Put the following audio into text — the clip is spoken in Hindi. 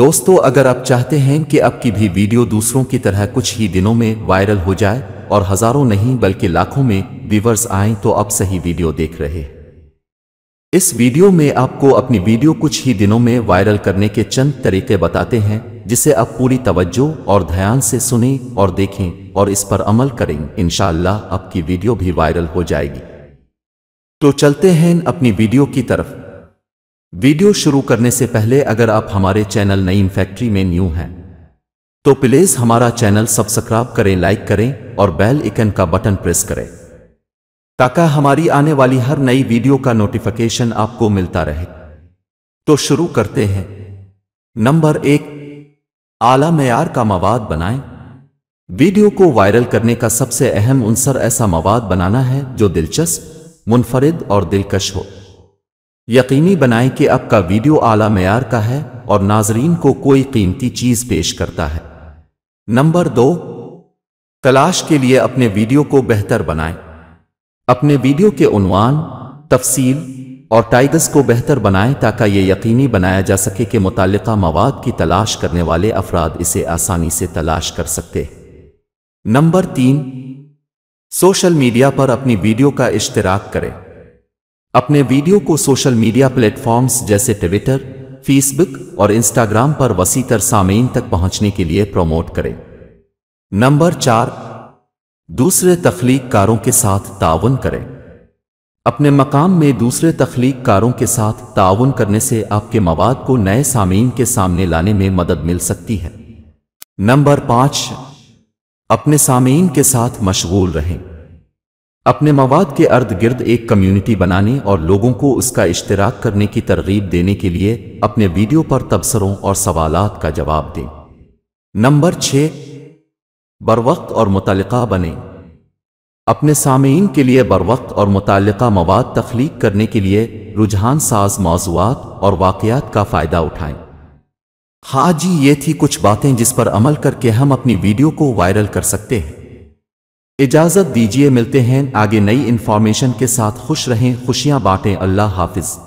दोस्तों अगर आप चाहते हैं कि आपकी भी वीडियो दूसरों की तरह कुछ ही दिनों में वायरल हो जाए और हजारों नहीं बल्कि लाखों में व्यूवर्स आए तो आप सही वीडियो देख रहे इस वीडियो में आपको अपनी वीडियो कुछ ही दिनों में वायरल करने के चंद तरीके बताते हैं जिसे आप पूरी तवज्जो और ध्यान से सुने और देखें और इस पर अमल करें इनशाला आपकी वीडियो भी वायरल हो जाएगी तो चलते हैं अपनी वीडियो की तरफ वीडियो शुरू करने से पहले अगर आप हमारे चैनल नईम फैक्ट्री में न्यू हैं तो प्लीज हमारा चैनल सब्सक्राइब करें लाइक करें और बेल इकन का बटन प्रेस करें ताकि हमारी आने वाली हर नई वीडियो का नोटिफिकेशन आपको मिलता रहे तो शुरू करते हैं नंबर एक आला मैार का मवाद बनाएं वीडियो को वायरल करने का सबसे अहम उनसर ऐसा मवाद बनाना है जो दिलचस्प मुनफरिद और दिलकश हो यकीनी बनाएं कि आपका वीडियो आला मैार का है और नाजरीन को कोई कीमती चीज पेश करता है नंबर दो तलाश के लिए अपने वीडियो को बेहतर बनाएं अपने वीडियो के उनवान तफसील और टाइगस को बेहतर बनाएं ताकि ये यकीनी बनाया जा सके कि मुतल मवाद की तलाश करने वाले अफराद इसे आसानी से तलाश कर सकते नंबर तीन सोशल मीडिया पर अपनी वीडियो का इश्तराक करें अपने वीडियो को सोशल मीडिया प्लेटफॉर्म्स जैसे ट्विटर फेसबुक और इंस्टाग्राम पर वसी तर सामीन तक पहुंचने के लिए प्रमोट करें नंबर चार दूसरे तख्लीकारों के साथ ताउन करें अपने मकाम में दूसरे तख्लीकारों के साथ ताउन करने से आपके मवाद को नए सामीन के सामने लाने में मदद मिल सकती है नंबर पांच अपने सामीन के साथ मशगूल रहें अपने मवाद के अर्द गिर्द एक कम्युनिटी बनाने और लोगों को उसका इश्तराक करने की तरगीब देने के लिए अपने वीडियो पर तबसरों और सवालात का जवाब दें नंबर छः बरवक्त और मुतल बने अपने सामीन के लिए बरवक्त और मुतल मवाद तख्लीक करने के लिए रुझान साज मौजूद और वाकयात का फ़ायदा उठाएं हाँ जी ये थी कुछ बातें जिस पर अमल करके हम अपनी वीडियो को वायरल कर सकते हैं इजाजत दीजिए मिलते हैं आगे नई इन्फॉर्मेशन के साथ खुश रहें खुशियां बांटें अल्लाह हाफिज़